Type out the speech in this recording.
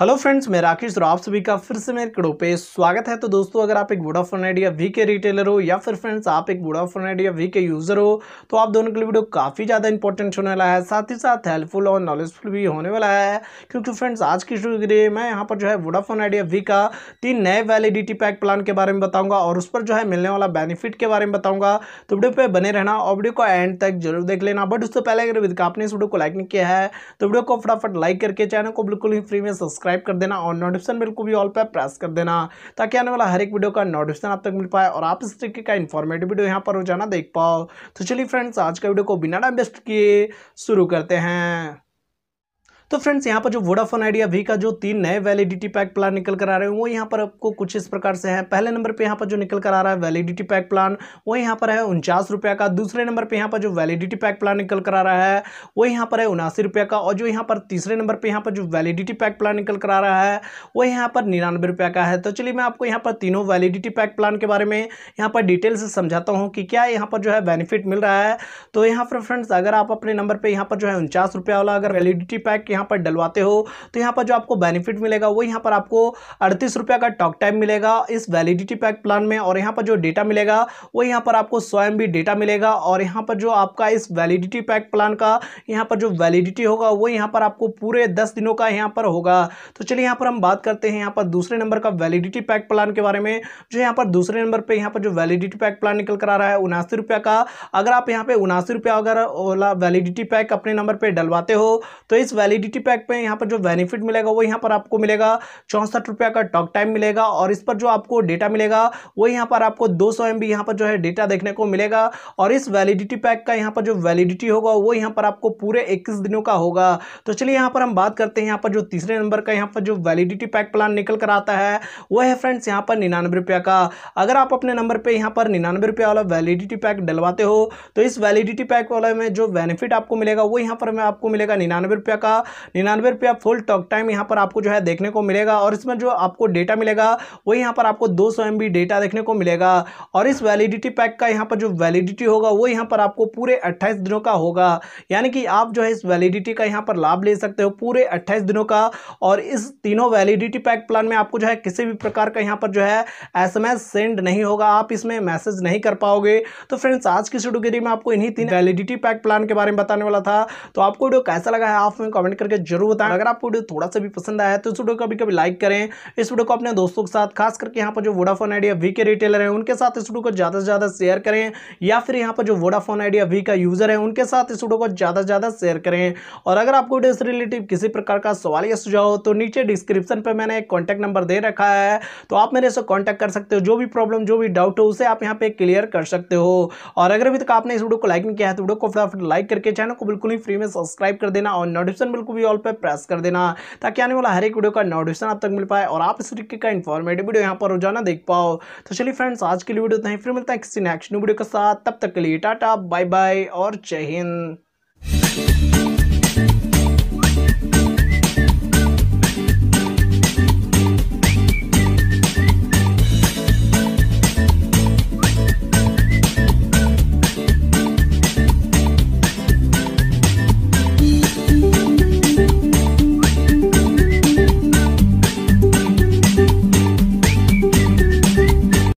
hello friends मैं राकेश और आप सभी का फिर से मेरे कड़ो पे स्वागत है तो दोस्तों अगर आप एक वोडाफोन आइडिया वी के रिटेलर हो या फिर फ्रेंड्स आप एक वोडाफोन आइडिया वी के यूज़र हो तो आप दोनों के लिए वीडियो काफ़ी ज़्यादा इंपॉर्टेंट होने वाला है साथ ही साथ हेल्पफुल और नॉलेजफुल भी होने वाला है क्योंकि फ्रेंड्स आज की शुरू के लिए मैं यहाँ पर जो है वोडाफोन आइडिया वी का तीन नए वैलिडिटी पैक प्लान के बारे में बताऊँगा और उस पर जो है मिलने वाला बेनिफिट के बारे में बताऊँगा तो वीडियो पर बने रहना और वीडियो को एंड तक जरूर देख लेना बट उससे पहले अगर आपने इस वीडियो को लाइक नहीं किया है तो वीडियो को फटाफट लाइक करके चैनल को बिल्कुल ही फ्री में सब्सक्राइब सब्सक्राइब कर देना और नोटिफिकेशन बिल को भी ऑल पर प्रेस कर देना ताकि आने वाला हर एक वीडियो का नोटिफिकेशन आप तक मिल पाए और आप इस तरीके का इन्फॉर्मेटिव वीडियो यहाँ पर रोजाना देख पाओ तो चलिए फ्रेंड्स आज का वीडियो को बिना डाइजेस्ट किए शुरू करते हैं तो फ्रेंड्स यहाँ पर जो वोडाफोन आइडिया वी का जो तीन नए वैलिडिटी पैक प्लान निकल कर आ रहे हैं वो यहाँ पर आपको कुछ इस प्रकार से है पहले नंबर पर यहाँ पर जो निकल कर आ रहा है वैलिडिटी पैक प्लान वो यहाँ पर है उनचास का दूसरे नंबर पर यहाँ पर जो वैलिडिटी पैक प्लान निकल कर आ रहा है वो यहाँ पर है उनासी का और जो यहाँ पर तीसरे नंबर पर यहाँ पर जो वैलिडिटी पैक प्लान निकल कर आ रहा है वो यहाँ पर निन्यानवे का है तो चलिए मैं आपको यहाँ पर तीनों वैलिडिटी पैक प्लान के बारे में यहाँ पर डिटेल से समझाता हूँ कि क्या यहाँ पर जो है बेनिफिट मिल रहा है तो यहाँ पर फ्रेंड्स अगर आप अपने नंबर पर यहाँ पर जो है उनचास वाला अगर वैलिडिटी पैक यहाँ पर डलवाते हो तो यहाँ पर जो आपको बेनिफिट मिलेगा वो यहाँ पर आपको अड़तीस रुपये का टॉक टाइम मिलेगा इस वैलिडिटी पैक प्लान में और यहाँ पर जो डेटा मिलेगा वो यहाँ पर आपको सौ एम डेटा मिलेगा और यहाँ पर जो आपका इस वैलिडिटी पैक प्लान का यहाँ पर जो वैलिडिटी होगा वो यहाँ पर आपको पूरे दस दिनों का यहाँ पर होगा तो चलिए यहाँ पर हम बात करते हैं यहाँ पर दूसरे नंबर का वैलिडिटी पैक प्लान के बारे में जो यहाँ पर दूसरे नंबर पर यहाँ पर जो वैलिडिटी पैक प्लान निकल कर आ रहा है उनासी रुपये का अगर आप यहाँ पर उनासी रुपये अगर ओला वैलिडिटी पैक अपने नंबर पर डलवाते हो तो इस वैलिडिटी मोबिलिटी पैक पे यहाँ पर जो बेनिफिट मिलेगा वो यहाँ पर आपको मिलेगा चौंसठ रुपया का टॉक टाइम मिलेगा और इस पर जो आपको डेटा मिलेगा वो यहाँ पर आपको दो सौ एम बी यहाँ पर जो है डेटा देखने को मिलेगा और इस वैलिडिटी पैक का यहाँ पर जो वैलिडिटी होगा वो यहाँ पर आपको पूरे इक्कीस दिनों का होगा तो चलिए यहाँ पर हम बात करते हैं यहाँ पर जो तीसरे नंबर का यहाँ पर जो वैलिडिटी पैक प्लान निकल कर आता है वो है फ्रेंड्स यहाँ पर निन्यानवे रुपया का अगर आप अपने नंबर पर यहाँ पर निन्यानवे रुपया वाला वैलिडिटी पैक डलवाते हो तो इस वैलिडिटी पैक वाले में जो बेनिफिट आपको मिलेगा वो यहाँ पर हमें आपको मिलेगा निन्यानवे रुपया का निन्यानवे रुपया फुल टॉक टाइम यहाँ पर आपको जो है देखने को मिलेगा और इसमें जो आपको डेटा मिलेगा वही यहाँ पर आपको दो सौ डेटा देखने को मिलेगा और इस वैलिडिटी पैक का यहाँ पर जो वैलिडिटी होगा वो यहाँ पर आपको पूरे अट्ठाईस दिनों का होगा यानी कि आप जो है इस वैलिडिटी का यहाँ पर लाभ ले सकते हो पूरे अट्ठाईस दिनों का और इस तीनों वैलिडिटी पैक प्लान में आपको जो है किसी भी प्रकार का यहाँ पर जो है एस सेंड नहीं होगा आप इसमें मैसेज नहीं कर पाओगे तो फ्रेंड्स आज की स्टूडियो में आपको इन्हीं तीन वैलिडिटी पैक प्लान के बारे में बताने वाला था तो आपको वीडियो कैसा लगा है आप में कमेंट कर करके जरूर बताएं अगर आपको वीडियो थोड़ा सा भी पसंद आया तो इस वीडियो को कभी कभी लाइक करें इस वीडियो को अपने दोस्तों के साथ खास करके यहाँ पर जो वोडाफोन आइडिया वी के रिटेलर है उनके साथ इस वीडियो को ज़्यादा से ज़्यादा शेयर करें या फिर यहाँ पर जो वोडाफोन आइडिया वी का यूज़र है उनके साथ इस वीडियो को ज़्यादा से ज़्यादा शेयर करें और अगर आपको वीडियो से रिलेटिव किसी प्रकार का सवाल या सुझाव तो नीचे डिस्क्रिप्शन पर मैंने एक कॉन्टैक्ट नंबर दे रखा है तो आप मेरे से कॉन्टैक्ट कर सकते हो जो भी प्रॉब्लम जो भी डाउट हो उसे आप यहाँ पे क्लियर कर सकते हो और अगर अभी तक आपने इस वीडियो को लाइक नहीं किया है तो वीडियो को फटाफट लाइक करके चैनल को बिल्कुल ही फ्री में सब्सक्राइब कर देना और नोटिफिकेशन बिल्कुल को भी ऑल पर प्रेस कर देना ताकि आने वाला हर एक वीडियो का नोटिफिकेशन आप तक मिल पाए और आप इस तरीके का इन्फॉर्मेटिव वीडियो यहाँ पर रोजाना देख पाओ तो चलिए फ्रेंड्स आज के लिए वीडियो इतना फिर मिलता है किसी नेक्स्ट वीडियो के साथ तब तक के लिए टाटा बाय बाय और जय हिंद